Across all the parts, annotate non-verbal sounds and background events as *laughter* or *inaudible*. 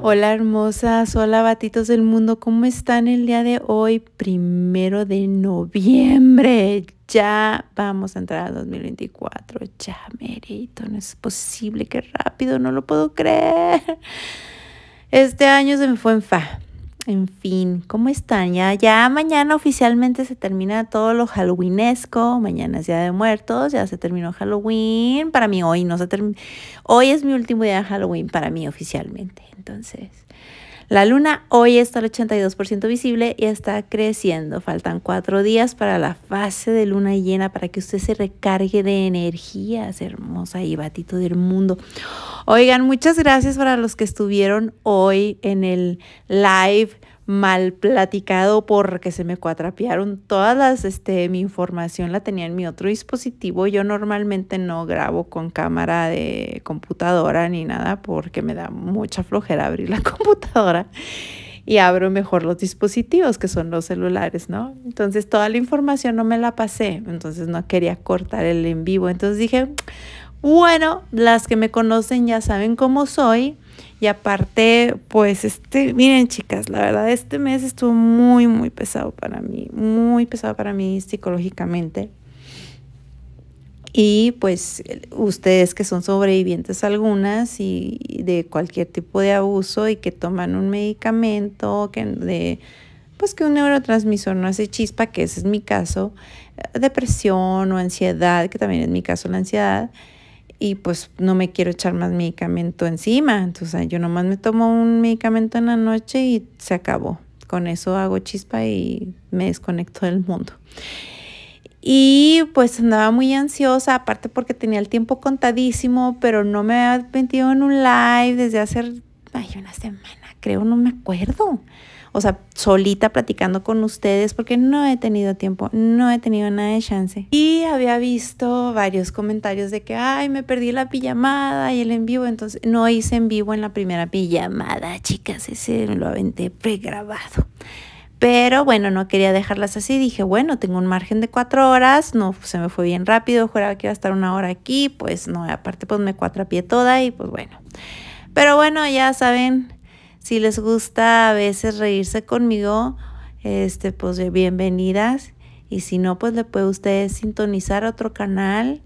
Hola hermosas, hola batitos del mundo, ¿cómo están el día de hoy? Primero de noviembre, ya vamos a entrar a 2024, ya merito, no es posible, qué rápido, no lo puedo creer. Este año se me fue en fa, en fin, ¿cómo están? Ya, ya mañana oficialmente se termina todo lo halloweenesco, mañana es Día de Muertos, ya se terminó Halloween, para mí hoy no se hoy es mi último día de Halloween para mí oficialmente, entonces la luna hoy está al 82% visible y está creciendo. Faltan cuatro días para la fase de luna llena para que usted se recargue de energías, hermosa y batito del mundo. Oigan, muchas gracias para los que estuvieron hoy en el live mal platicado porque se me cuatrapearon todas este, mi información la tenía en mi otro dispositivo. Yo normalmente no grabo con cámara de computadora ni nada porque me da mucha flojera abrir la *laughs* computadora y abro mejor los dispositivos que son los celulares, ¿no? Entonces toda la información no me la pasé, entonces no quería cortar el en vivo, entonces dije, bueno, las que me conocen ya saben cómo soy. Y aparte, pues este, miren chicas, la verdad este mes estuvo muy, muy pesado para mí, muy pesado para mí psicológicamente. Y pues ustedes que son sobrevivientes algunas y de cualquier tipo de abuso y que toman un medicamento, que de, pues que un neurotransmisor no hace chispa, que ese es mi caso, eh, depresión o ansiedad, que también es mi caso la ansiedad, y pues no me quiero echar más medicamento encima. Entonces yo nomás me tomo un medicamento en la noche y se acabó. Con eso hago chispa y me desconecto del mundo. Y pues andaba muy ansiosa, aparte porque tenía el tiempo contadísimo, pero no me había metido en un live desde hace una semana, creo, no me acuerdo o sea, solita platicando con ustedes porque no he tenido tiempo, no he tenido nada de chance. Y había visto varios comentarios de que, ay, me perdí la pijamada y el en vivo, entonces no hice en vivo en la primera pijamada, chicas, ese lo aventé pregrabado. Pero bueno, no quería dejarlas así. Dije, bueno, tengo un margen de cuatro horas. No, se me fue bien rápido. Juraba que iba a estar una hora aquí. Pues no, aparte pues me pie toda y pues bueno. Pero bueno, ya saben, si les gusta a veces reírse conmigo, este, pues bienvenidas. Y si no, pues le puede usted sintonizar otro canal.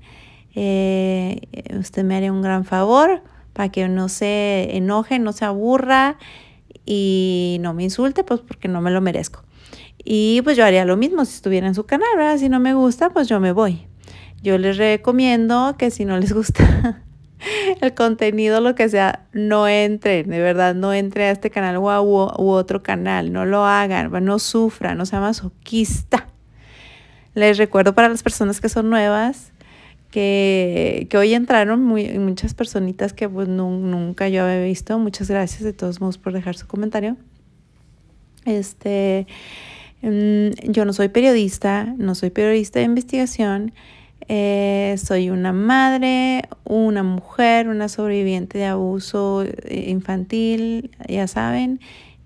Eh, usted me haría un gran favor para que no se enoje, no se aburra y no me insulte, pues porque no me lo merezco. Y pues yo haría lo mismo si estuviera en su canal, ¿verdad? Si no me gusta, pues yo me voy. Yo les recomiendo que si no les gusta, *laughs* *laughs* el contenido, lo que sea, no entre, de verdad, no entre a este canal u, otro canal, no lo hagan, no sufran, no sea masoquista. Les recuerdo para las personas que son nuevas que, hoy entraron muchas personitas que pues, nunca yo había visto. Muchas gracias de todos modos por dejar su comentario. Este, mm, yo no soy periodista, no soy periodista de investigación eh, soy una madre, una mujer, una sobreviviente de abuso eh, infantil, ya saben,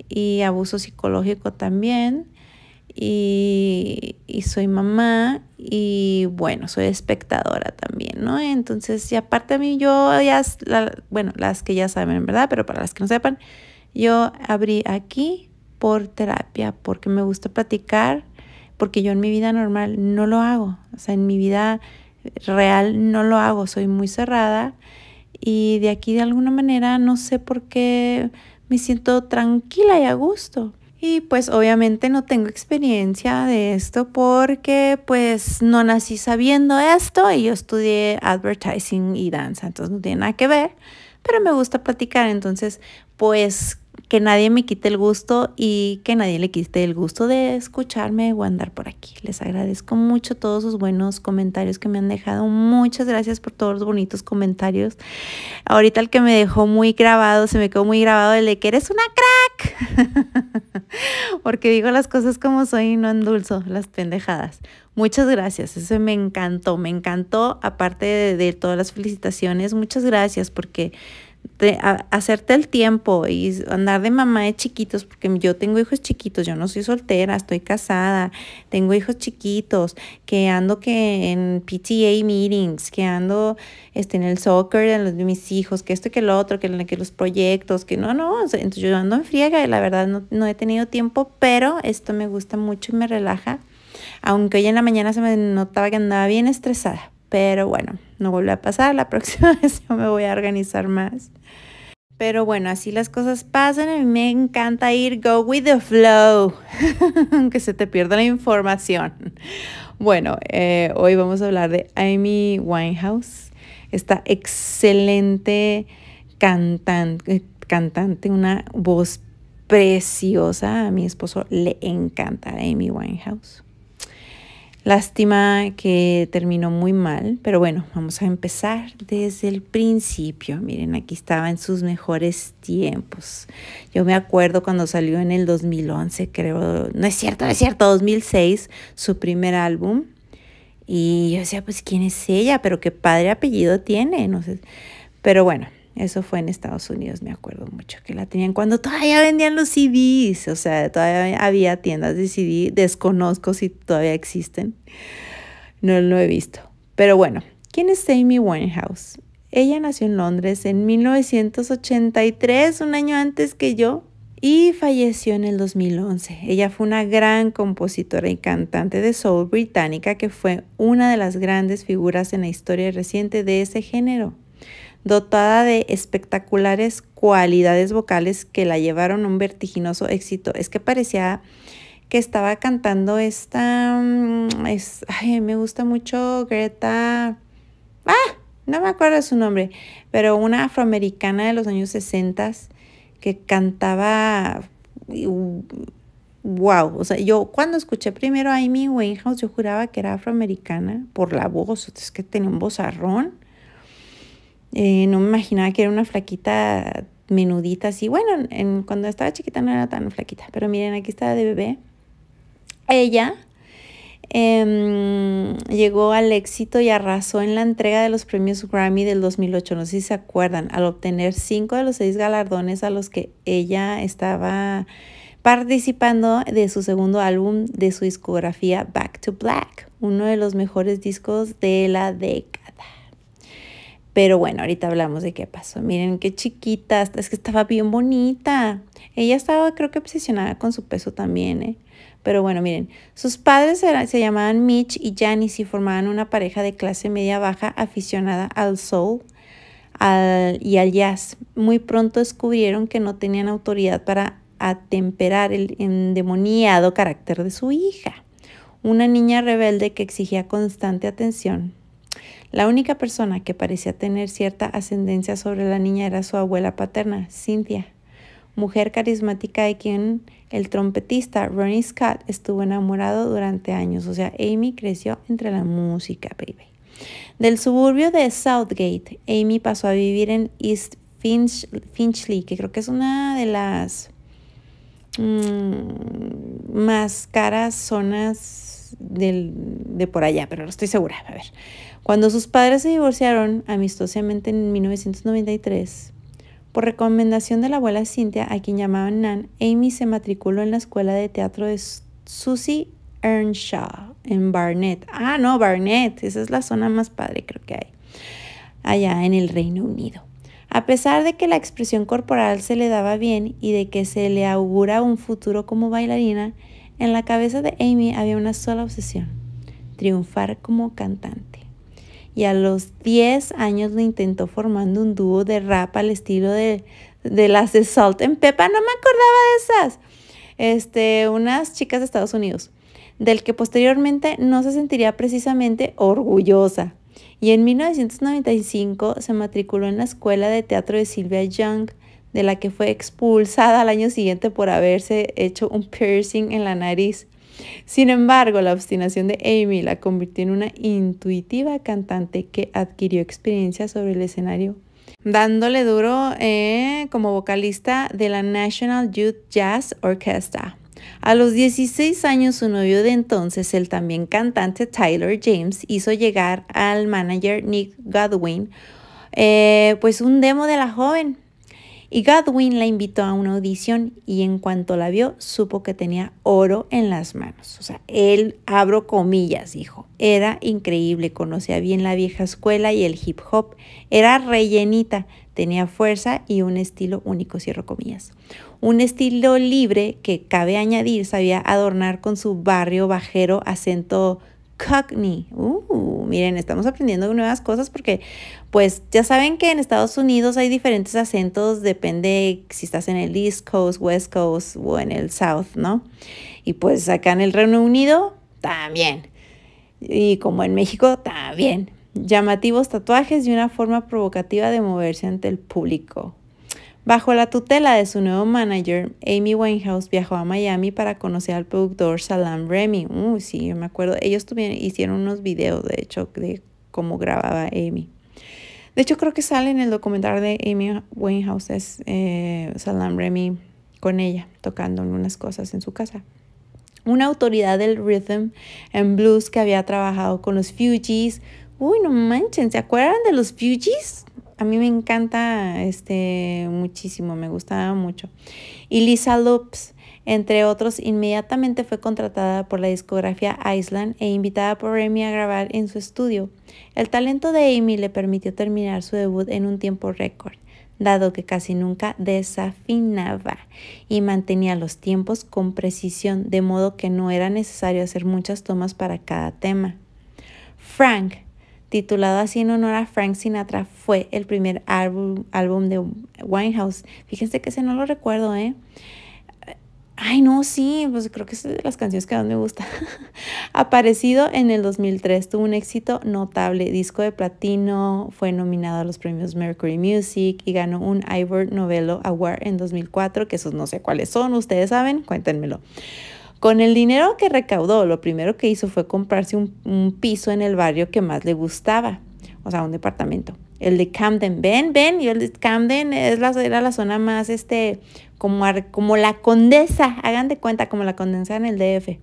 y abuso psicológico también. Y, soy mamá y bueno, soy espectadora también, ¿no? Entonces, y aparte a mí yo ya, bueno, las que ya saben, ¿verdad? Pero para las que no sepan, yo abrí aquí por terapia porque me gusta platicar porque yo en mi vida normal no lo hago, o sea, en mi vida real no lo hago, soy muy cerrada y de aquí de alguna manera no sé por qué me siento tranquila y a gusto. Y pues obviamente no tengo experiencia de esto porque pues no nací sabiendo esto y yo estudié advertising y danza, entonces no tiene nada que ver, pero me gusta platicar, entonces pues que nadie me quite el gusto y que nadie le quite el gusto de escucharme o andar por aquí. Les agradezco mucho todos sus buenos comentarios que me han dejado. Muchas gracias por todos los bonitos comentarios. Ahorita el que me dejó muy grabado, se me quedó muy grabado el de que eres una crack. *laughs* Porque digo las cosas como soy y no endulzo las pendejadas. Muchas gracias, eso me encantó, me encantó, aparte de todas las felicitaciones, muchas gracias porque de a, hacerte el tiempo y andar de mamá de chiquitos, porque yo tengo hijos chiquitos, yo no soy soltera, estoy casada, tengo hijos chiquitos, que ando que en PTA meetings, que ando este, en el soccer de, los, de mis hijos, que esto que lo otro, que, que los proyectos, que no, no, entonces yo ando en friega y la verdad no, no he tenido tiempo, pero esto me gusta mucho y me relaja, aunque hoy en la mañana se me notaba que andaba bien estresada pero bueno, no vuelve a pasar, la *laughs* próxima vez yo me voy a organizar más. Pero bueno, así las cosas pasan. A me encanta ir go with the flow, *laughs* aunque se te pierda la información. Bueno, eh, hoy vamos a hablar de Amy Winehouse, esta excelente eh, cantante, una voz preciosa. A mi esposo le encanta Amy Winehouse. Lástima que terminó muy mal, pero bueno, vamos a empezar desde el principio. Miren, aquí estaba en sus mejores tiempos. Yo me acuerdo cuando salió en el 2011, creo, no es cierto, no es cierto, 2006, su primer álbum. Y yo decía, pues, ¿quién es ella? Pero qué padre apellido tiene, no sé. Pero bueno, eso fue en Estados Unidos, me acuerdo mucho que la tenían cuando todavía vendían los CDs, o sea, todavía había tiendas de CD, desconozco si todavía existen, no lo he visto. Pero bueno, ¿quién es Amy Winehouse? Ella nació en Londres en 1983, un año antes que yo, y falleció en el 2011. Ella fue una gran compositora y cantante de soul británica que fue una de las grandes figuras en la historia reciente de ese género dotada de espectaculares cualidades vocales que la llevaron a un vertiginoso éxito. Es que parecía que estaba cantando esta... Mm, ay, me gusta mucho Greta... ¡Ah! No me acuerdo su nombre, pero una afroamericana de los años 60 que cantaba... ¡Wow! O sea, yo cuando escuché primero a Amy Winehouse, yo juraba que era afroamericana por la voz, es que tenía un vozarrón eh, no me imaginaba que era una flaquita menudita así. Bueno, en, cuando estaba chiquita no era tan flaquita, pero miren, aquí está de bebé. Ella em, llegó al éxito y arrasó en la entrega de los premios Grammy del 2008, no sé si se acuerdan, al obtener cinco de los seis galardones a los que ella estaba participando de su segundo álbum de su discografía Back to Black, uno de los mejores discos de la década. Pero bueno, ahorita hablamos de qué pasó. Miren qué chiquita, es que estaba bien bonita. Ella estaba creo que obsesionada con su peso también, ¿eh? Pero bueno, miren, sus padres se llamaban Mitch y Janice y formaban una pareja de clase media baja aficionada al soul y al jazz. Muy pronto descubrieron que no tenían autoridad para atemperar el endemoniado carácter de su hija, una niña rebelde que exigía constante atención la única persona que parecía tener cierta ascendencia sobre la niña era su abuela paterna, Cynthia, mujer carismática de quien el trompetista Ronnie Scott estuvo enamorado durante años. O sea, Amy creció entre la música, baby. Del suburbio de Southgate, Amy pasó a vivir en East Finchley, que creo que es una de las mm, más caras zonas de por allá, pero no estoy segura. A ver. Cuando sus padres se divorciaron amistosamente en 1993, por recomendación de la abuela Cynthia, a quien llamaban Nan, Amy se matriculó en la escuela de teatro de Susie Earnshaw en Barnet. Ah, no, Barnet, esa es la zona más padre creo que hay, allá en el Reino Unido. A pesar de que la expresión corporal se le daba bien y de que se le augura un futuro como bailarina, en la cabeza de Amy había una sola obsesión, triunfar como cantante y a los 10 años lo intentó formando un dúo de rap al estilo de, las de Salt and pepa no me acordaba de esas, este, unas chicas de Estados Unidos, del que posteriormente no se sentiría precisamente orgullosa. Y en 1995 se matriculó en la Escuela de Teatro de Sylvia Young, de la que fue expulsada al año siguiente por haberse hecho un piercing en la nariz. Sin embargo, la obstinación de Amy la convirtió en una intuitiva cantante que adquirió experiencia sobre el escenario, dándole duro eh, como vocalista de la National Youth Jazz Orchestra. A los 16 años, su novio de entonces, el también cantante Tyler James, hizo llegar al manager Nick Godwin eh, pues un demo de la joven y Godwin la invitó a una audición y en cuanto la vio supo que tenía oro en las manos. O sea, él, abro comillas, dijo, era increíble, conocía bien la vieja escuela y el hip hop, era rellenita, tenía fuerza y un estilo único, cierro comillas. Un estilo libre que, cabe añadir, sabía adornar con su barrio bajero acento cockney. Uh, miren, estamos aprendiendo nuevas cosas porque pues ya saben que en Estados Unidos hay diferentes acentos, depende si estás en el East Coast, West Coast o en el South, ¿no? Y pues acá en el Reino Unido también. Y como en México también. Llamativos tatuajes y una forma provocativa de moverse ante el público. Bajo la tutela de su nuevo manager, Amy Winehouse viajó a Miami para conocer al productor Salam Remy. Uy, sí, yo me acuerdo. Ellos tuvieron, hicieron unos videos, de hecho, de cómo grababa Amy. De hecho, creo que sale en el documental de Amy Winehouse, es eh, Salam Remy con ella, tocando unas cosas en su casa. Una autoridad del rhythm and blues que había trabajado con los Fugees. Uy, no manchen, ¿se acuerdan de los Fugees? A mí me encanta este muchísimo, me gustaba mucho. Y Lisa Loops, entre otros, inmediatamente fue contratada por la discografía Island e invitada por Amy a grabar en su estudio. El talento de Amy le permitió terminar su debut en un tiempo récord, dado que casi nunca desafinaba y mantenía los tiempos con precisión, de modo que no era necesario hacer muchas tomas para cada tema. Frank titulado así en honor a Frank Sinatra, fue el primer álbum, de Winehouse. Fíjense que ese no lo recuerdo, ¿eh? Ay, no, sí, pues creo que es de las canciones que más me gusta. *laughs* Aparecido en el 2003, tuvo un éxito notable, disco de platino, fue nominado a los premios Mercury Music y ganó un Ivor Novello Award en 2004, que esos no sé cuáles son, ustedes saben, cuéntenmelo. Con el dinero que recaudó, lo primero que hizo fue comprarse un, piso en el barrio que más le gustaba, o sea, un departamento. El de Camden, ven, ven, y el de Camden es la, era la zona más, este, como, como la condesa, hagan de cuenta, como la condesa en el DF.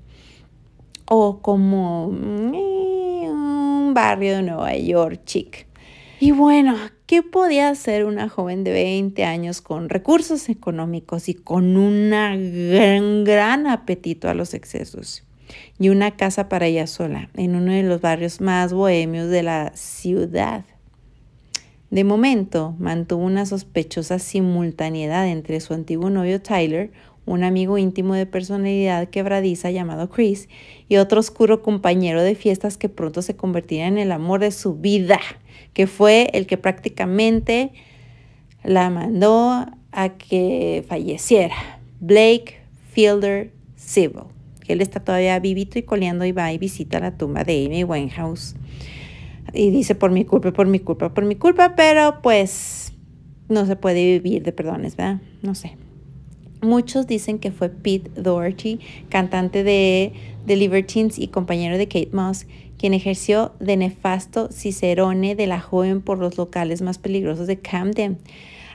O como mm, un barrio de Nueva York, chic. Y bueno, ¿Qué podía hacer una joven de 20 años con recursos económicos y con un gran, gran apetito a los excesos? Y una casa para ella sola, en uno de los barrios más bohemios de la ciudad. De momento, mantuvo una sospechosa simultaneidad entre su antiguo novio Tyler, un amigo íntimo de personalidad quebradiza llamado Chris y otro oscuro compañero de fiestas que pronto se convertirá en el amor de su vida, que fue el que prácticamente la mandó a que falleciera, Blake Fielder que Él está todavía vivito y coleando y va y visita la tumba de Amy Winehouse. Y dice, por mi culpa, por mi culpa, por mi culpa, pero pues no se puede vivir de perdones, ¿verdad? No sé, Muchos dicen que fue Pete Doherty, cantante de The Libertines y compañero de Kate Moss, quien ejerció de nefasto cicerone de la joven por los locales más peligrosos de Camden.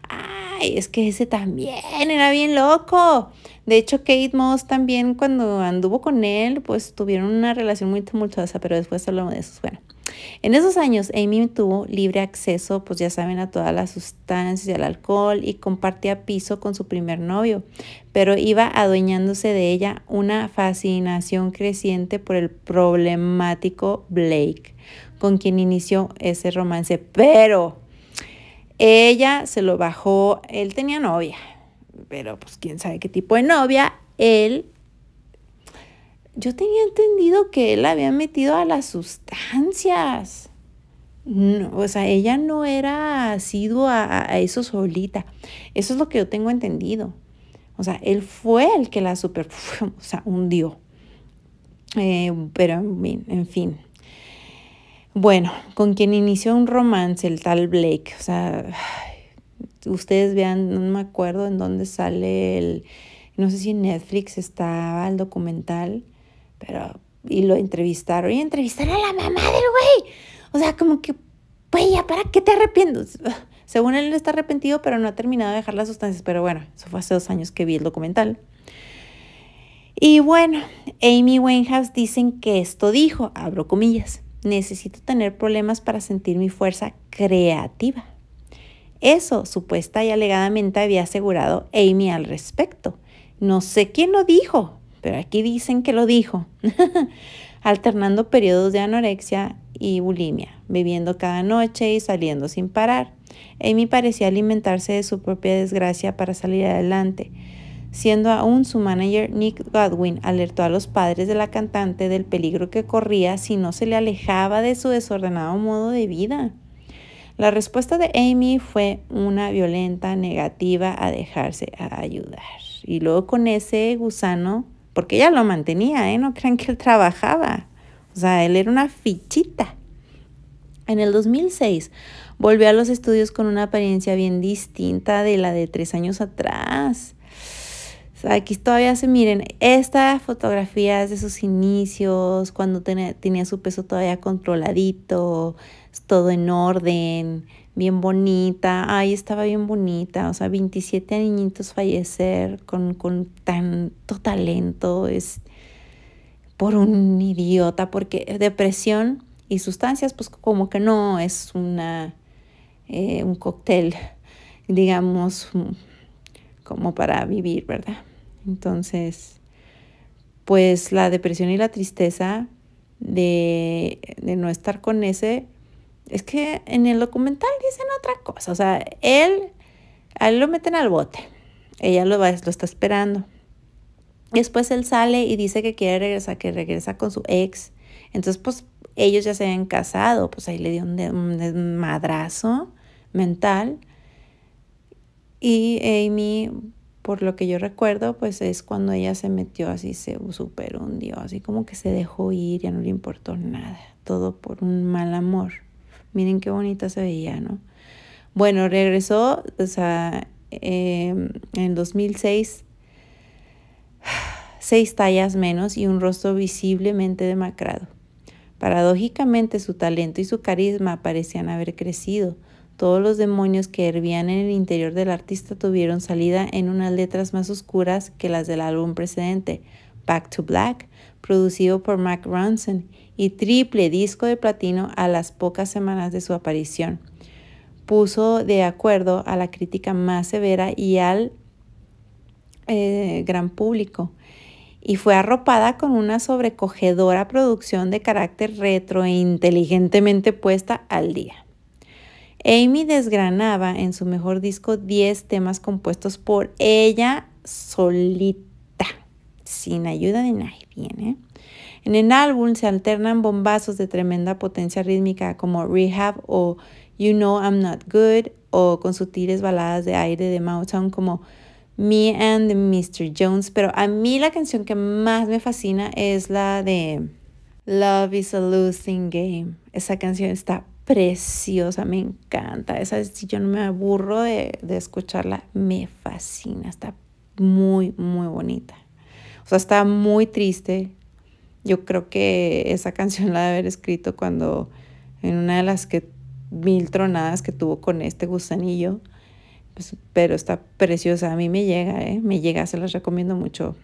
¡Ay, es que ese también era bien loco! De hecho, Kate Moss también cuando anduvo con él, pues tuvieron una relación muy tumultuosa, pero después hablamos de eso. Bueno, en esos años, Amy tuvo libre acceso, pues ya saben, a todas las sustancias, al alcohol y compartía piso con su primer novio, pero iba adueñándose de ella una fascinación creciente por el problemático Blake, con quien inició ese romance. Pero ella se lo bajó, él tenía novia, pero pues quién sabe qué tipo de novia, él yo tenía entendido que él la había metido a las sustancias. o sea, ella no era asidua a, eso solita. Eso es lo que yo tengo entendido. O sea, él fue el que la super, *laughs* o sea, hundió. Eh, pero, en fin. Bueno, con quien inició un romance, el tal Blake. O sea, *sighs* ustedes vean, no me acuerdo en dónde sale el, no sé si en Netflix estaba el documental pero, y lo entrevistaron, y entrevistaron a la mamá del güey. O sea, como que, güey, ¿ya para qué te arrepientes? *laughs* Según él está arrepentido, pero no ha terminado de dejar las sustancias. Pero bueno, eso fue hace dos años que vi el documental. Y bueno, Amy Winehouse dicen que esto dijo, abro comillas, necesito tener problemas para sentir mi fuerza creativa. Eso supuesta y alegadamente había asegurado Amy al respecto. No sé quién lo dijo, pero aquí dicen que lo dijo, *laughs* alternando periodos de anorexia y bulimia, viviendo cada noche y saliendo sin parar. Amy parecía alimentarse de su propia desgracia para salir adelante. Siendo aún su manager Nick Godwin alertó a los padres de la cantante del peligro que corría si no se le alejaba de su desordenado modo de vida. La respuesta de Amy fue una violenta negativa a dejarse ayudar. Y luego con ese gusano porque ella lo mantenía, ¿eh? No crean que él trabajaba. O sea, él era una fichita. En el 2006 volvió a los estudios con una apariencia bien distinta de la de tres años atrás. O sea, aquí todavía se miren, estas fotografías de sus inicios, cuando tenía, tenía su peso todavía controladito, todo en orden, bien bonita, ay, estaba bien bonita, o sea, 27 niñitos fallecer con, tanto talento, es por un idiota, porque depresión y sustancias, pues como que no es una, eh, un cóctel, *laughs* digamos, como para vivir, ¿verdad? Entonces, pues la depresión y la tristeza de, de no estar con ese es que en el documental dicen otra cosa. O sea, él, él lo meten al bote. Ella lo, va, lo está esperando. Después él sale y dice que quiere regresar, que regresa con su ex. Entonces, pues ellos ya se habían casado. Pues ahí le dio un, madrazo mental. Y Amy, por lo que yo recuerdo, pues es cuando ella se metió así, se super hundió, así como que se dejó ir, ya no le importó nada. Todo por un mal amor. Miren qué bonita se veía, ¿no? Bueno, regresó, em, en 2006, *sighs* seis tallas menos y un rostro visiblemente demacrado. Paradójicamente, su talento y su carisma parecían haber crecido. Todos los demonios que hervían en el interior del artista tuvieron salida en unas letras más oscuras que las del álbum precedente, Back to Black, producido por Mac Ronson, y triple disco de platino a las pocas semanas de su aparición. Puso de acuerdo a la crítica más severa y al eh, gran público y fue arropada con una sobrecogedora producción de carácter retro e inteligentemente puesta al día. Amy desgranaba en su mejor disco 10 temas compuestos por ella solita, sin ayuda de nadie, ¿eh? En el álbum se alternan bombazos de tremenda potencia rítmica como Rehab o You Know I'm Not Good o con sutiles baladas de aire de Mountain como Me and Mr. Jones, pero a mí la canción que más me fascina es la de Love is a Losing Game. Esa canción está preciosa, me encanta. Esa, si yo no me aburro de, de escucharla, me fascina, está muy, muy bonita. O sea, está muy triste, yo creo que esa canción la debe haber escrito cuando en una de las mil tronadas que tuvo con este gusanillo, pues, pero está preciosa, a mí me llega, ¿eh? me llega, se las recomiendo mucho.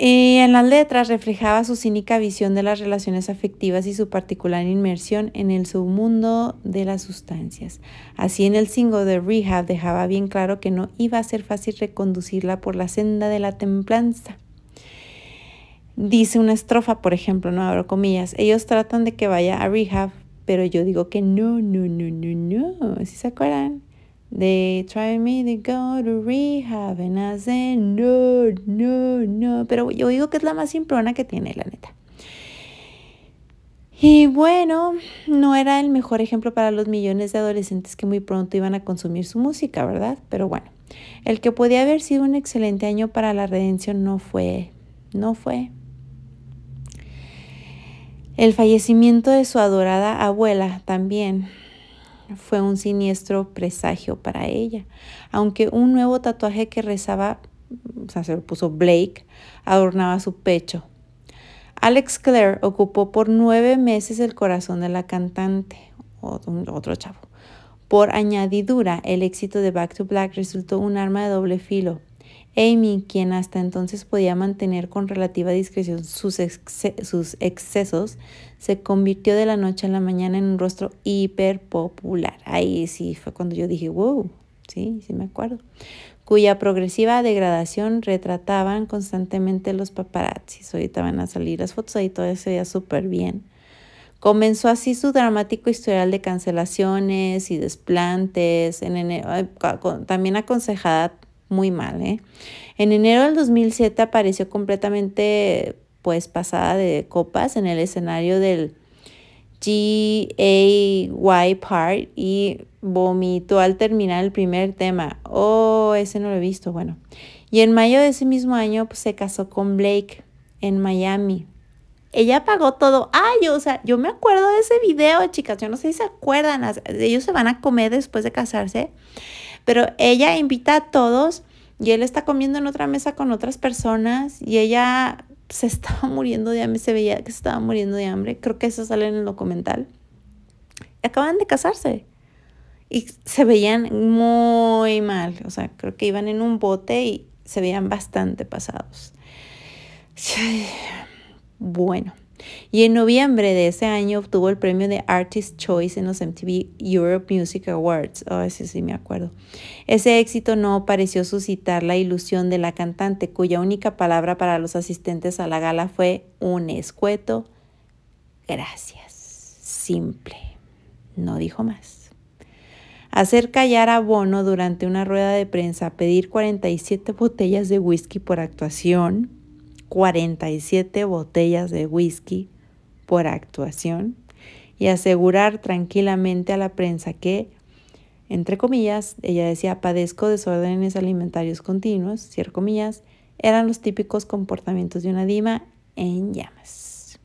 Y en las letras reflejaba su cínica visión de las relaciones afectivas y su particular inmersión en el submundo de las sustancias. Así en el single de Rehab dejaba bien claro que no iba a ser fácil reconducirla por la senda de la templanza dice una estrofa, por ejemplo, no abro comillas, ellos tratan de que vaya a rehab, pero yo digo que no, no, no, no, no, ¿sí se acuerdan? They try me to go to rehab and I say no, no, no, pero yo digo que es la más simplona que tiene, la neta. Y bueno, no era el mejor ejemplo para los millones de adolescentes que muy pronto iban a consumir su música, ¿verdad? Pero bueno, el que podía haber sido un excelente año para la redención no fue, no fue. El fallecimiento de su adorada abuela también fue un siniestro presagio para ella, aunque un nuevo tatuaje que rezaba, o sea, se lo puso Blake, adornaba su pecho. Alex Clare ocupó por nueve meses el corazón de la cantante, otro chavo. Por añadidura, el éxito de Back to Black resultó un arma de doble filo, Amy, quien hasta entonces podía mantener con relativa discreción sus, excesos, se convirtió de la noche a la mañana en un rostro hiper popular. Ahí sí fue cuando yo dije, wow, sí, sí me acuerdo. Cuya progresiva degradación retrataban constantemente los paparazzis. Ahorita van a salir las fotos, ahí todo se veía súper bien. Comenzó así su dramático historial de cancelaciones y desplantes, en también aconsejada muy mal. ¿eh? En enero del 2007 apareció completamente pues pasada de copas en el escenario del GAY Park y vomitó al terminar el primer tema. Oh, ese no lo he visto, bueno. Y en mayo de ese mismo año pues, se casó con Blake en Miami. Ella pagó todo. Ay, o sea, yo me acuerdo de ese video, chicas. Yo no sé si se acuerdan. Ellos se van a comer después de casarse pero ella invita a todos y él está comiendo en otra mesa con otras personas y ella se *laughs* estaba muriendo de hambre, se veía que se estaba muriendo de hambre, creo que eso sale en el documental. Acaban de casarse y se veían muy mal, o sea, creo que iban en un bote y se veían bastante pasados. Bueno, y en noviembre de ese año obtuvo el premio de Artist Choice en los MTV Europe Music Awards. Oh, sí, sí, me acuerdo. Ese éxito no pareció suscitar la ilusión de la cantante, cuya única palabra para los asistentes a la gala fue un escueto. Gracias. Simple. No dijo más. Hacer callar a Bono durante una rueda de prensa, pedir 47 botellas de whisky por actuación, 47 botellas de whisky por actuación y asegurar tranquilamente a la prensa que, entre comillas, ella decía, padezco desórdenes alimentarios continuos, cierro comillas, eran los típicos comportamientos de una dima en llamas.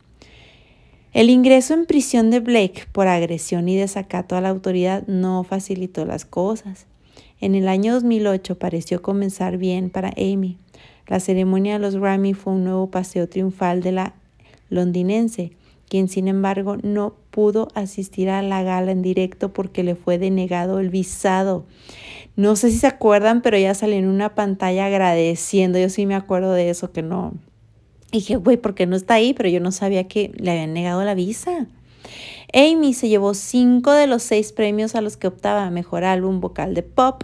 El ingreso en prisión de Blake por agresión y desacato a la autoridad no facilitó las cosas. En el año 2008 pareció comenzar bien para Amy, la ceremonia de los Grammy fue un nuevo paseo triunfal de la londinense, quien sin embargo no pudo asistir a la gala en directo porque le fue denegado el visado. No sé si se acuerdan, pero ya salió en una pantalla agradeciendo. Yo sí me acuerdo de eso, que no. Y dije, güey, ¿por qué no está ahí? Pero yo no sabía que le habían negado la visa. Amy se llevó cinco de los seis premios a los que optaba, mejor álbum vocal de pop,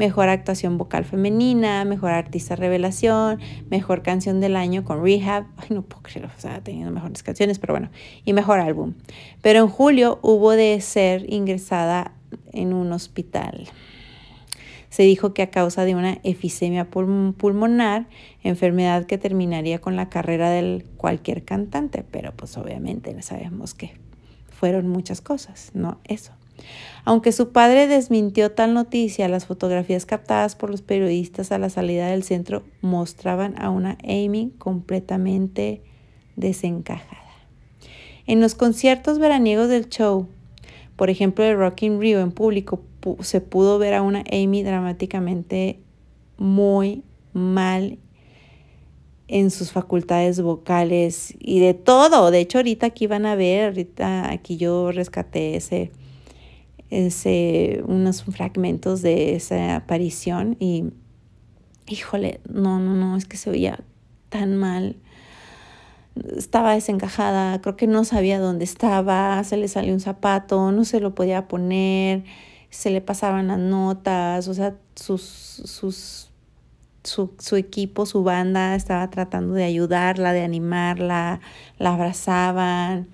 mejor actuación vocal femenina, mejor artista revelación, mejor canción del año con Rehab. Ay, no puedo creerlo, o sea, teniendo mejores canciones, pero bueno, y mejor álbum. Pero en julio hubo de ser ingresada en un hospital. Se dijo que a causa de una efisemia pulmonar, enfermedad que terminaría con la carrera de cualquier cantante, pero pues obviamente sabemos que fueron muchas cosas, no eso. Aunque su padre desmintió tal noticia, las fotografías captadas por los periodistas a la salida del centro mostraban a una Amy completamente desencajada. En los conciertos veraniegos del show, por ejemplo de Rocking Rio en público, se pudo ver a una Amy dramáticamente muy mal en sus facultades vocales y de todo. De hecho, ahorita aquí van a ver, ahorita aquí yo rescaté ese, ese, unos fragmentos de esa aparición y híjole, no, no, no, es que se veía tan mal. Estaba desencajada, creo que no sabía dónde estaba, se le salió un zapato, no se lo podía poner, se le pasaban las notas, o sea, sus, sus, su, su equipo, su banda estaba tratando de ayudarla, de animarla, la abrazaban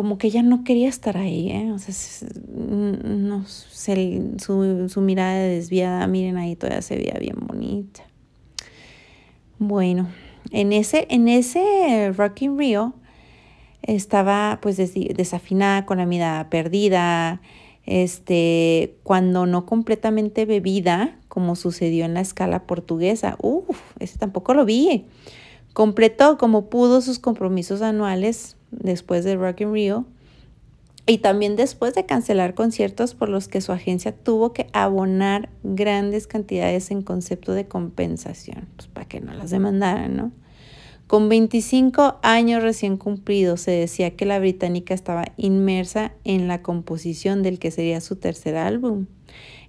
como que ella no quería estar ahí, ¿eh? O sea, mm, no, su, mirada desviada, miren ahí todavía se veía bien bonita. Bueno, en ese, en ese Rocking Rio estaba pues desafinada, con la mirada perdida, este, cuando no completamente bebida, como sucedió en la escala portuguesa. Uf, ese tampoco lo vi. Completó como pudo sus compromisos anuales después de Rock and Rio y también después de cancelar conciertos por los que su agencia tuvo que abonar grandes cantidades en concepto de compensación, pues para que no las demandaran, ¿no? Con 25 años recién cumplidos, se decía que la británica estaba inmersa en la composición del que sería su tercer álbum.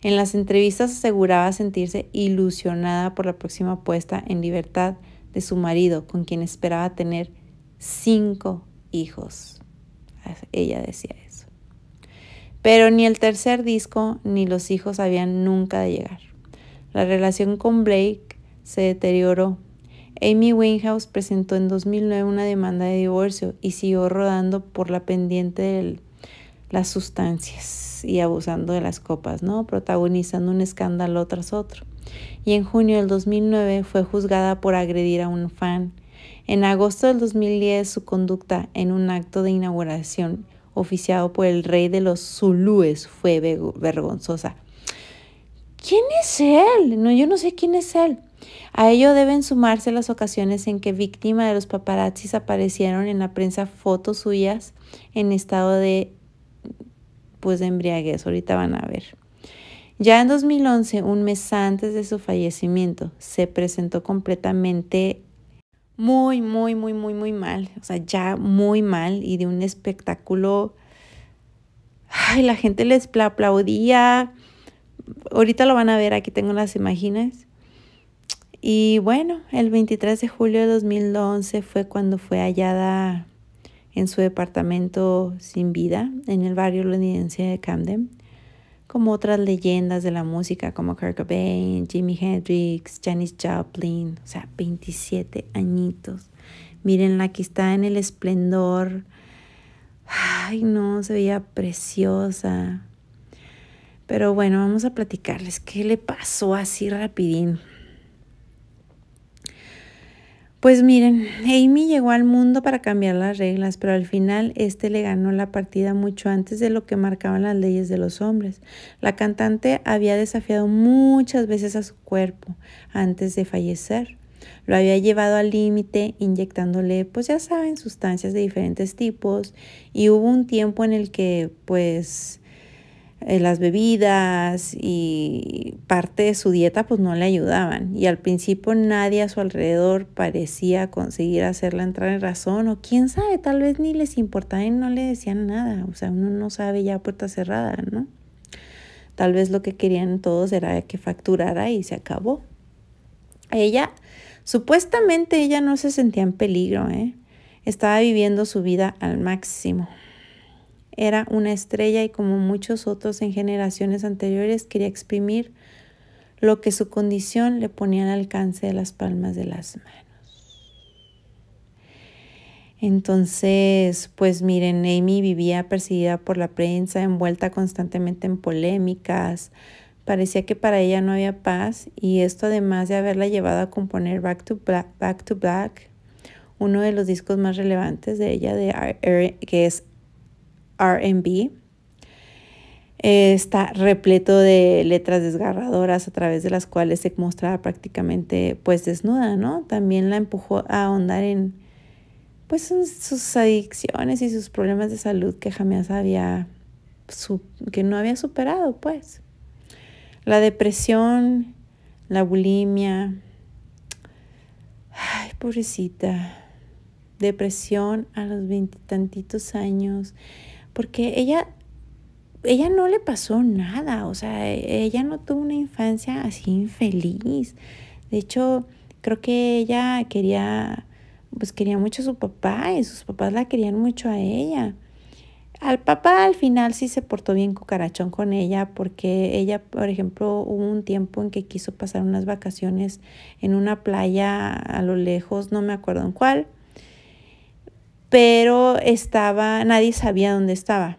En las entrevistas aseguraba sentirse ilusionada por la próxima puesta en libertad de su marido, con quien esperaba tener cinco hijos. Ella decía eso. Pero ni el tercer disco ni los hijos habían nunca de llegar. La relación con Blake se deterioró. Amy Winehouse presentó en 2009 una demanda de divorcio y siguió rodando por la pendiente de las sustancias y abusando de las copas, ¿no? Protagonizando un escándalo tras otro. Y en junio del 2009 fue juzgada por agredir a un fan en agosto del 2010, su conducta en un acto de inauguración oficiado por el rey de los Zulúes fue vergonzosa. ¿Quién es él? No, yo no sé quién es él. A ello deben sumarse las ocasiones en que víctima de los paparazzis aparecieron en la prensa fotos suyas en estado de pues de embriaguez. Ahorita van a ver. Ya en 2011, un mes antes de su fallecimiento, se presentó completamente muy, muy, muy, muy, muy mal. O sea, ya muy mal y de un espectáculo. Ay, la gente les aplaudía. Ahorita lo van a ver, aquí tengo las imágenes. Y bueno, el 23 de julio de 2011 fue cuando fue hallada en su departamento sin vida, en el barrio londinense de Camden como otras leyendas de la música como Kurt Cobain, Jimi Hendrix, Janis Joplin, o sea, 27 añitos. Miren, aquí está en el esplendor. Ay, no, se veía preciosa. Pero bueno, vamos a platicarles qué le pasó así rapidín. Pues miren, Amy llegó al mundo para cambiar las reglas, pero al final este le ganó la partida mucho antes de lo que marcaban las leyes de los hombres. La cantante había desafiado muchas veces a su cuerpo antes de fallecer. Lo había llevado al límite inyectándole, pues ya saben, sustancias de diferentes tipos y hubo un tiempo en el que pues eh, las bebidas y parte de su dieta pues no le ayudaban. Y al principio nadie a su alrededor parecía conseguir hacerla entrar en razón o quién sabe, tal vez ni les importaba y no le decían nada. O sea, uno no sabe ya puerta cerrada, ¿no? Tal vez lo que querían todos era que facturara y se acabó. Ella, supuestamente ella no se sentía en peligro, ¿eh? Estaba viviendo su vida al máximo. Era una estrella y como muchos otros en generaciones anteriores quería exprimir lo que su condición le ponía al alcance de las palmas de las manos. Entonces, pues miren, Amy vivía perseguida por la prensa, envuelta constantemente en polémicas. Parecía que para ella no había paz y esto además de haberla llevado a componer Back to Black, Back to Black uno de los discos más relevantes de ella, de, que es RB. Eh, está repleto de letras desgarradoras a través de las cuales se mostraba prácticamente pues desnuda, ¿no? También la empujó a ahondar en pues sus adicciones y sus problemas de salud que jamás había que no había superado, pues. La depresión, la bulimia. Ay, pobrecita. Depresión a los veintitantitos años porque ella, ella no le pasó nada, o sea, ella no tuvo una infancia así infeliz. De hecho, creo que ella quería, pues quería mucho a su papá y sus papás la querían mucho a ella. Al papá al final sí se portó bien cucarachón con ella porque ella, por ejemplo, hubo un tiempo en que quiso pasar unas vacaciones en una playa a lo lejos, no me acuerdo en cuál, pero estaba, nadie sabía dónde estaba.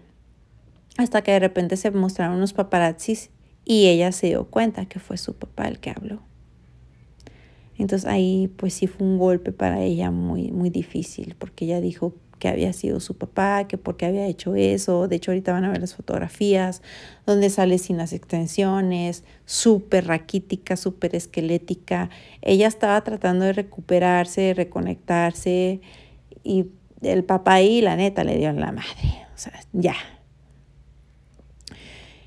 Hasta que de repente se mostraron unos paparazzis y ella se dio cuenta que fue su papá el que habló. Entonces ahí pues sí fue un golpe para ella muy, muy difícil, porque ella dijo que había sido su papá, que porque había hecho eso. De hecho ahorita van a ver las fotografías donde sale sin las extensiones, súper raquítica, súper esquelética. Ella estaba tratando de recuperarse, de reconectarse y el papá ahí, la neta, le dio en la madre. O sea, ya.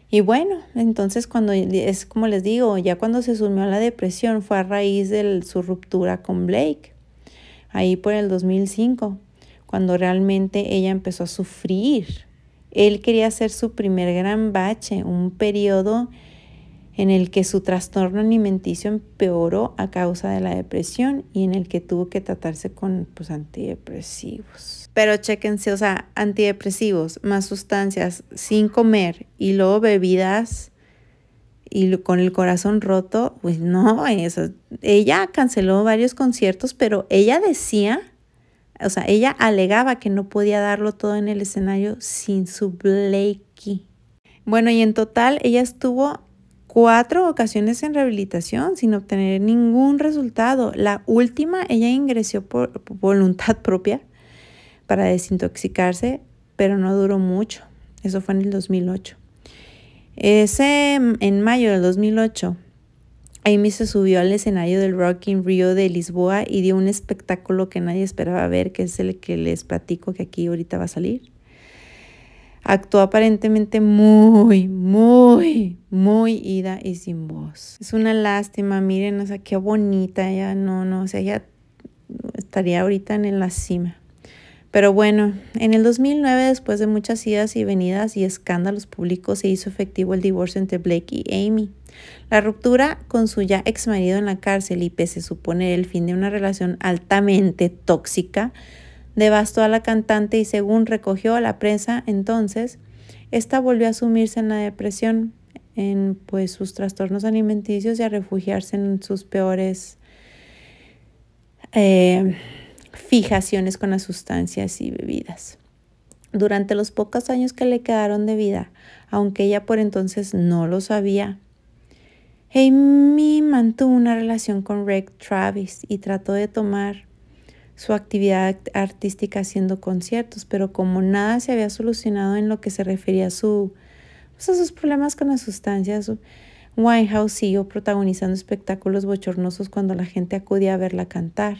Y bueno, entonces cuando es como les digo, ya cuando se sumió a la depresión fue a raíz de su ruptura con Blake, ahí por el 2005, cuando realmente ella empezó a sufrir. Él quería hacer su primer gran bache, un periodo en el que su trastorno alimenticio empeoró a causa de la depresión y en el que tuvo que tratarse con pues, antidepresivos. Pero chéquense, o sea, antidepresivos, más sustancias, sin comer y luego bebidas y con el corazón roto, pues no, eso. ella canceló varios conciertos, pero ella decía, o sea, ella alegaba que no podía darlo todo en el escenario sin su Blakey. Bueno, y en total ella estuvo cuatro ocasiones en rehabilitación sin obtener ningún resultado. La última, ella ingresó por voluntad *laughs* propia para desintoxicarse, pero no duró mucho. Eso fue en el 2008. Ese, en mayo del 2008, Amy se subió al escenario del Rock in Rio de Lisboa y dio un espectáculo que nadie esperaba ver, que es el que les platico que aquí ahorita va a salir actuó aparentemente muy, muy, muy ida y sin voz. Es una lástima, miren, o sea, qué bonita ella, no, no, o sea, ella estaría ahorita en la cima. Pero bueno, en el 2009, después de muchas idas y venidas y escándalos públicos, se hizo efectivo el divorcio entre Blake y Amy. La ruptura con su ya ex marido en la cárcel y pese a suponer el fin de una relación altamente tóxica, devastó a la cantante y según recogió la prensa entonces, esta volvió a sumirse en la depresión, en pues sus trastornos alimenticios y a refugiarse en sus peores eh, fijaciones con las sustancias y bebidas. Durante los pocos años que le quedaron de vida, aunque ella por entonces no lo sabía, Amy mantuvo una relación con Rick Travis y trató de tomar su actividad artística haciendo conciertos, pero como nada se había solucionado en lo que se refería a, su, pues, a sus problemas con las sustancias, House siguió protagonizando espectáculos bochornosos cuando la gente acudía a verla cantar.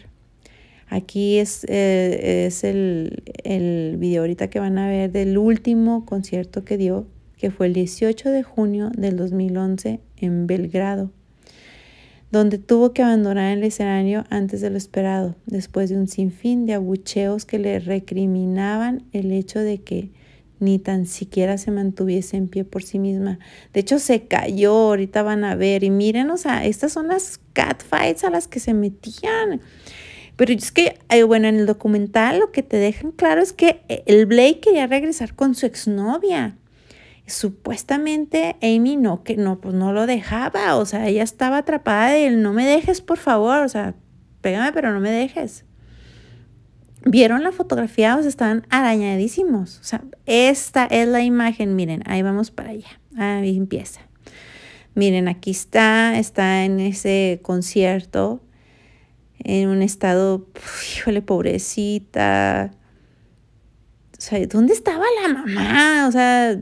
Aquí eh, es, el, el video ahorita que van a ver del último concierto que dio, que fue el 18 de junio del 2011 en Belgrado donde tuvo que abandonar el escenario antes de lo esperado, después de un sinfín de abucheos que le recriminaban el hecho de que ni tan siquiera se mantuviese en pie por sí misma. De hecho, se cayó, ahorita van a ver, y miren, o sea, estas son las catfights a las que se metían. Pero es que, eh, bueno, en el documental lo que te dejan claro es que eh, el Blake quería regresar con su exnovia. Supuestamente Amy no, que no, pues no lo dejaba, o sea, ella estaba atrapada de él, no me dejes, por favor, o sea, pégame, pero no me dejes. Vieron la fotografía, o sea, estaban arañadísimos. O sea, esta es la imagen, miren, ahí vamos para allá, ahí empieza. Miren, aquí está, está en ese concierto, en un estado, híjole, pobrecita. O sea, ¿dónde estaba la mamá? O sea,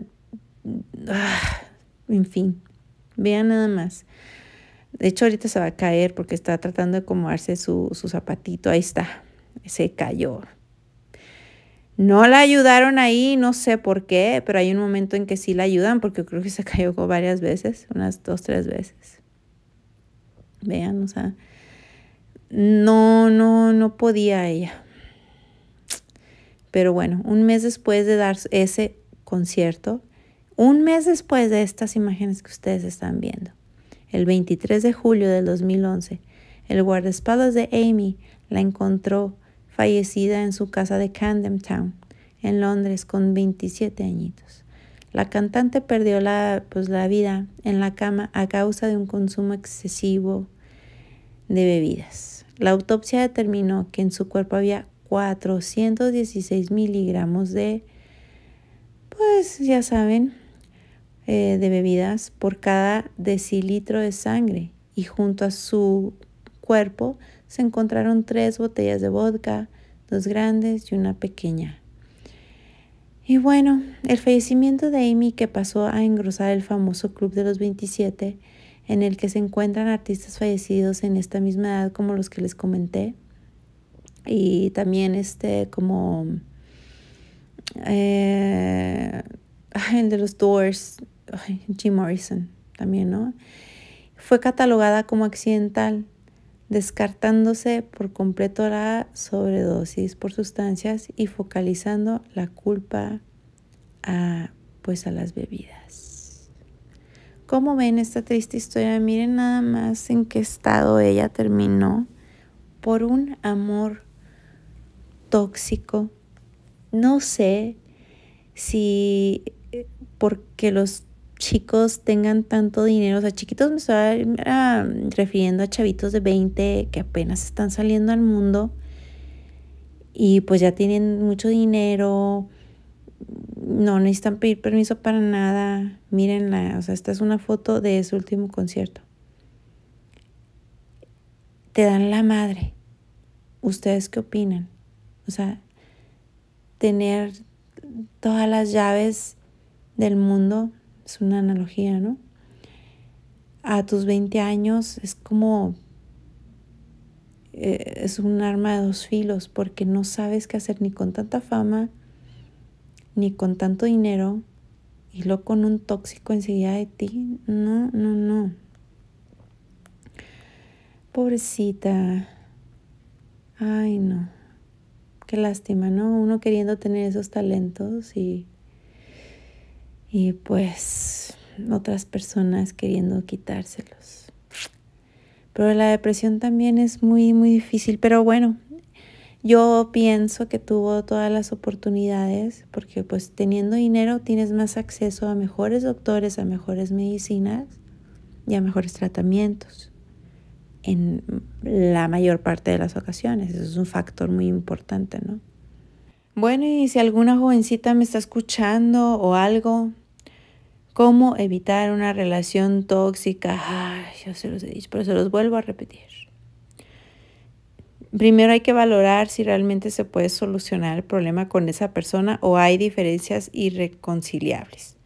Ah, en fin, vean nada más. De hecho, ahorita se va a caer porque está tratando de acomodarse su, su zapatito. Ahí está. Se cayó. No la ayudaron ahí, no sé por qué, pero hay un momento en que sí la ayudan porque creo que se *laughs* cayó varias veces, unas dos, tres veces. Vean, o sea, no, no, no podía ella. Pero bueno, un mes después de dar ese concierto, un mes después de estas imágenes que ustedes están viendo. El 23 de julio del 2011, el guardaespaldas de Amy la encontró fallecida en su casa de Camden Town, en Londres, con 27 añitos. La cantante perdió la, pues, la vida en la cama a causa de un consumo excesivo de bebidas. La autopsia determinó que en su cuerpo había 416 miligramos de, pues ya saben, eh, de bebidas por cada decilitro de sangre y junto a su cuerpo se encontraron tres botellas de vodka, dos grandes y una pequeña. Y bueno, el fallecimiento de Amy que pasó a engrosar el famoso Club de los 27, en el que se encuentran artistas fallecidos en esta misma edad como los que les comenté, y también este como eh, *laughs* el de los Doors, Jim Morrison también, ¿no? Fue catalogada como accidental, descartándose por completo la sobredosis por sustancias y focalizando la culpa a, pues, a las bebidas. ¿Cómo ven esta triste historia? Miren nada más en qué estado ella terminó por un amor tóxico. No sé si eh, porque los chicos tengan tanto dinero. O sea, chiquitos me estaba... refiriendo a chavitos de 20 que apenas están saliendo al mundo y pues ya tienen mucho dinero. No necesitan pedir permiso para nada. Mírenla, o sea, esta es una foto de su último concierto. Te dan la madre. ¿Ustedes qué opinan? O sea, tener todas las llaves del mundo es una analogía, ¿no? A tus 20 años es como, eh, es un arma de dos filos porque no sabes qué hacer ni con tanta fama, ni con tanto dinero, y luego con un tóxico enseguida de ti. No, no, no. Pobrecita. Ay, no. Qué lástima, ¿no? Uno queriendo tener esos talentos y y pues otras personas queriendo quitárselos. Pero la depresión también es muy, muy difícil. Pero bueno, yo pienso que tuvo todas las oportunidades porque pues teniendo dinero tienes más acceso a mejores doctores, a mejores medicinas y a mejores tratamientos en la mayor parte de las ocasiones. Eso es un factor muy importante, ¿no? Bueno, y si alguna jovencita me está escuchando o algo, cómo evitar una relación tóxica. Ay, yo se los he dicho, pero se los vuelvo a repetir. Primero hay que valorar si realmente se puede solucionar el problema con esa persona o hay diferencias irreconciliables.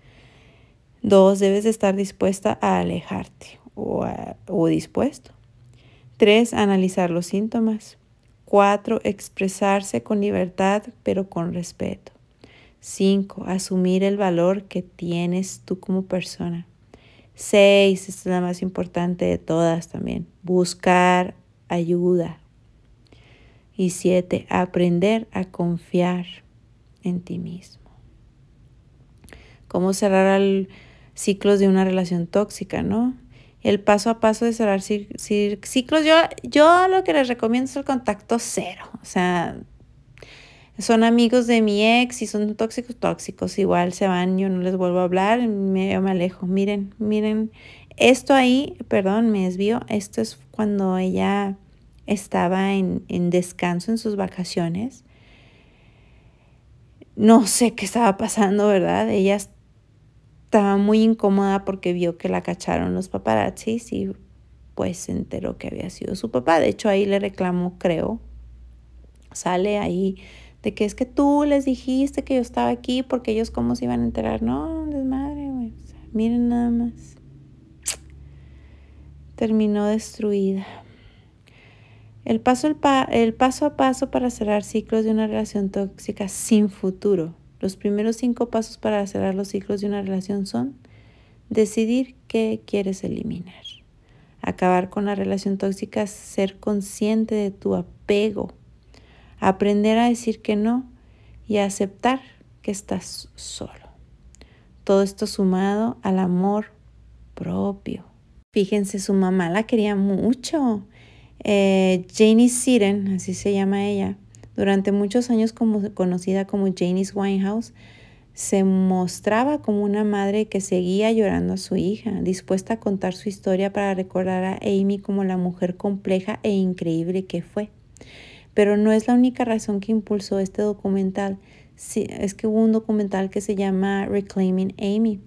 Dos, debes estar dispuesta a alejarte o, o dispuesto. Tres, analizar los síntomas. Cuatro, expresarse con libertad pero con respeto. 5. Asumir el valor que tienes tú como persona. 6. Esta es la más importante de todas también. Buscar ayuda. Y 7. Aprender a confiar en ti mismo. ¿Cómo cerrar ciclos de una relación tóxica, no? El paso a paso de cerrar ciclos. Yo, yo lo que les recomiendo es el contacto cero. O sea, son amigos de mi ex y son tóxicos, tóxicos, igual se van, yo no les vuelvo a hablar, me, me alejo. Miren, miren, esto ahí, perdón, me desvío, esto es cuando ella estaba en, en descanso en sus vacaciones. No sé qué estaba pasando, ¿verdad? Ella estaba muy incómoda porque vio que la cacharon los paparazzis y pues se enteró que había sido su papá. De hecho, ahí le reclamó, creo. Sale ahí de que es que tú les dijiste que yo estaba aquí porque ellos cómo se iban a enterar. No, desmadre, güey. miren nada más. Terminó destruida. El paso, el, el paso a paso para cerrar ciclos de una relación tóxica sin futuro. Los primeros cinco pasos para cerrar los ciclos de una relación son decidir qué quieres eliminar, acabar con la relación tóxica, ser consciente de tu apego aprender a decir que no y a aceptar que estás solo. Todo esto sumado al amor propio. Fíjense, su mamá la quería mucho. Eh, Janie Siren, así se llama ella, durante muchos años como, conocida como Janice Winehouse, se mostraba como una madre que seguía llorando a su hija, dispuesta a contar su historia para recordar a Amy como la mujer compleja e increíble que fue pero no es la única razón que impulsó este documental. Sí, es que hubo un documental que se llama Reclaiming Amy.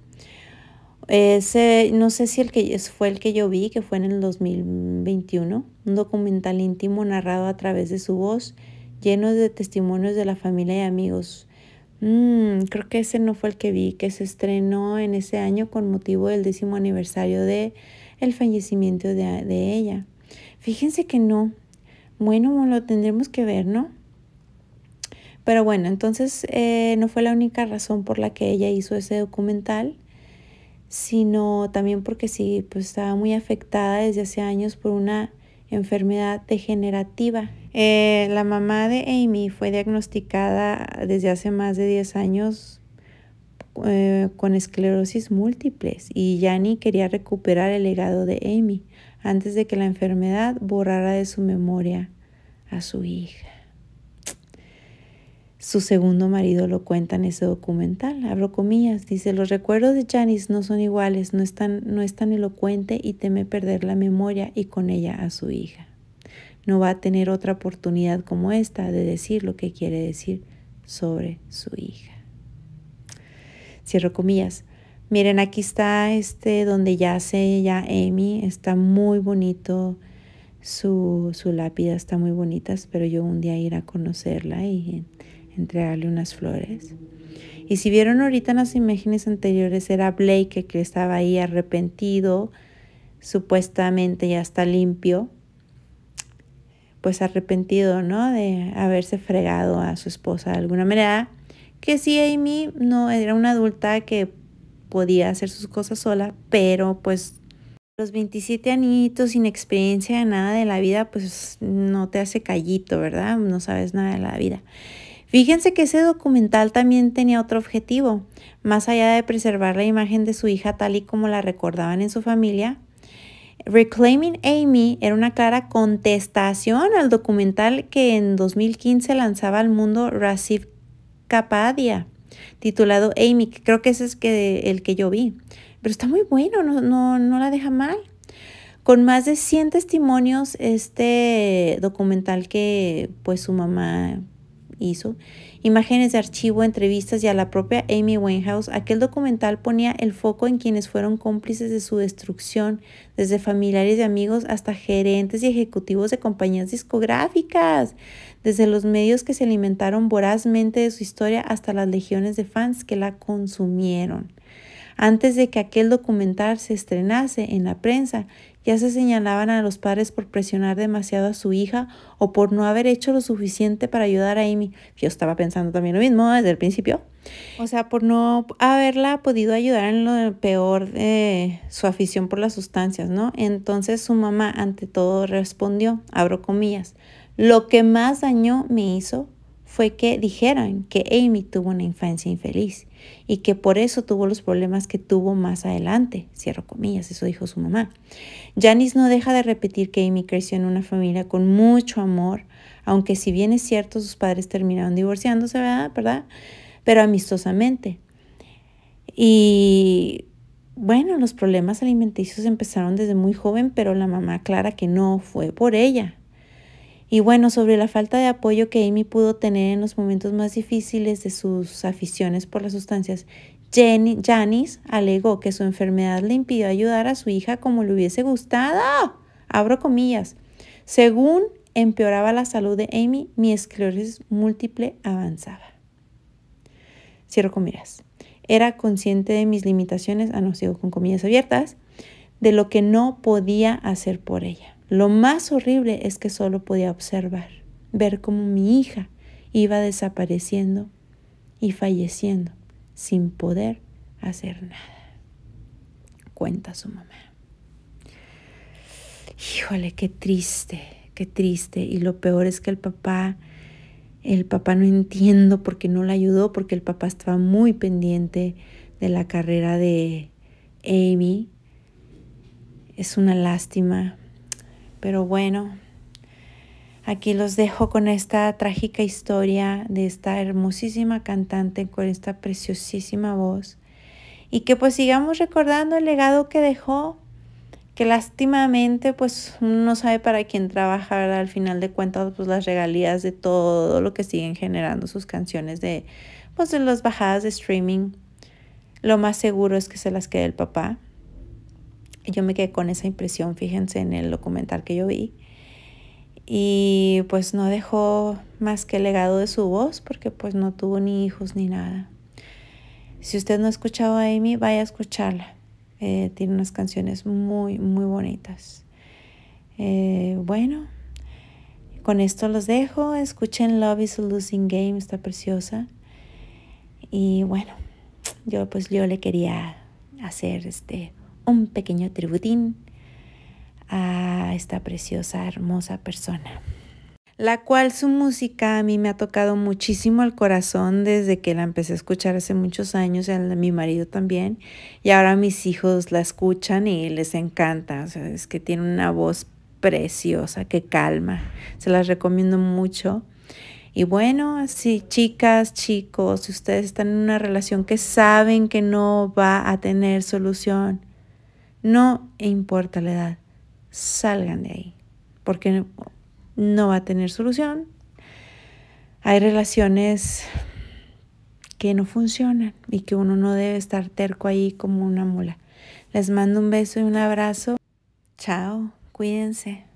no sé si el que fue el que yo vi, que fue en el 2021, un documental íntimo narrado a través de su voz, lleno de testimonios de la familia y amigos. Mm, creo que ese no fue el que vi, que se estrenó en ese año con motivo del décimo aniversario de el fallecimiento de ella. Fíjense que no, bueno, lo tendremos que ver, ¿no? Pero bueno, entonces eh, no fue la única razón por la que ella hizo ese documental, sino también porque sí, pues estaba muy afectada desde hace años por una enfermedad degenerativa. Eh, la mamá de Amy fue diagnosticada desde hace más de 10 años eh, con esclerosis múltiples y Yanni quería recuperar el legado de Amy, antes de que la enfermedad borrara de su memoria a su hija. Su segundo marido lo cuenta en ese documental. Abro comillas, dice, los recuerdos de Janice no son iguales, no es, tan, no es tan elocuente y teme perder la memoria y con ella a su hija. No va a tener otra oportunidad como esta de decir lo que quiere decir sobre su hija. Cierro comillas. Miren, aquí está este donde yace ya Amy. Está muy bonito. Su, lápida está muy bonita. Espero yo un día ir a conocerla y entregarle unas flores. Y si vieron ahorita en las imágenes anteriores, era Blake que estaba ahí arrepentido, supuestamente ya está limpio, pues arrepentido, ¿no? De haberse fregado a su esposa de alguna manera. Que sí, Amy no era una adulta que podía hacer sus cosas sola, pero pues los 27 añitos sin experiencia de nada de la vida, pues no te hace callito, ¿verdad? No sabes nada de la vida. Fíjense que ese documental también tenía otro objetivo, más allá de preservar la imagen de su hija tal y como la recordaban en su familia. Reclaiming Amy era una clara contestación al documental que en 2015 lanzaba al mundo Rasif Kapadia titulado Amy, creo que ese es el que yo vi. Pero está muy bueno, no, no, la deja mal. Con más de 100 testimonios, este documental que pues su mamá hizo, imágenes de archivo, entrevistas y a la propia Amy Winehouse, aquel documental ponía el foco en quienes fueron cómplices de su destrucción, desde familiares y amigos hasta gerentes y ejecutivos de compañías discográficas desde los medios que se alimentaron vorazmente de su historia hasta las legiones de fans que la consumieron. Antes de que aquel documental se estrenase en la prensa, ya se señalaban a los padres por presionar demasiado a su hija o por no haber hecho lo suficiente para ayudar a Amy. Yo estaba pensando también lo mismo desde el principio. O sea, por no haberla podido ayudar en lo peor de su afición por las sustancias, ¿no? Entonces su mamá ante todo respondió, abro comillas, lo que más daño me hizo fue que dijeran que Amy tuvo una infancia infeliz y que por eso tuvo los problemas que tuvo más adelante, cierro comillas, eso dijo su mamá. Janice no deja de repetir que Amy creció en una familia con mucho amor, aunque si bien es cierto sus padres terminaron divorciándose, ¿verdad? ¿verdad? Pero amistosamente. Y bueno, los problemas alimenticios empezaron desde muy joven, pero la mamá aclara que no fue por ella, y bueno, sobre la falta de apoyo que Amy pudo tener en los momentos más difíciles de sus aficiones por las sustancias, Janice alegó que su enfermedad le impidió ayudar a su hija como le hubiese gustado. Abro comillas. Según empeoraba la salud de Amy, mi esclerosis múltiple avanzaba. Cierro comillas. Era consciente de mis limitaciones, a ah, no, con comillas abiertas, de lo que no podía hacer por ella. Lo más horrible es que solo podía observar, ver cómo mi hija iba desapareciendo y falleciendo sin poder hacer nada. Cuenta su mamá. Híjole, qué triste, qué triste. Y lo peor es que el papá, el papá no entiendo por qué no la ayudó, porque el papá estaba muy pendiente de la carrera de Amy. Es una lástima, pero bueno, aquí los dejo con esta trágica historia de esta hermosísima cantante con esta preciosísima voz. Y que pues sigamos recordando el legado que dejó, que lástimamente pues no sabe para quién trabajar, al final de cuentas pues las regalías de todo lo que siguen generando sus canciones de pues, de las bajadas de streaming, lo más seguro es que se las quede el papá. Yo me quedé con esa impresión, fíjense, en el documental que yo vi. Y pues no dejó más que el legado de su voz porque pues no tuvo ni hijos ni nada. Si usted no ha escuchado a Amy, vaya a escucharla. Eh, tiene unas canciones muy, muy bonitas. Eh, bueno, con esto los dejo. Escuchen Love is a Losing Game, está preciosa. Y bueno, yo pues yo le quería hacer este un pequeño tributín a esta preciosa, hermosa persona, la cual su música a mí me ha tocado muchísimo el corazón desde que la empecé a escuchar hace muchos años, a mi marido también, y ahora mis hijos la escuchan y les encanta, o sea, es que tiene una voz preciosa que calma, se las recomiendo mucho. Y bueno, así chicas, chicos, si ustedes están en una relación que saben que no va a tener solución, no importa la edad, salgan de ahí, porque no va a tener solución. Hay relaciones que no funcionan y que uno no debe estar terco ahí como una mula. Les mando un beso y un abrazo. Chao, cuídense.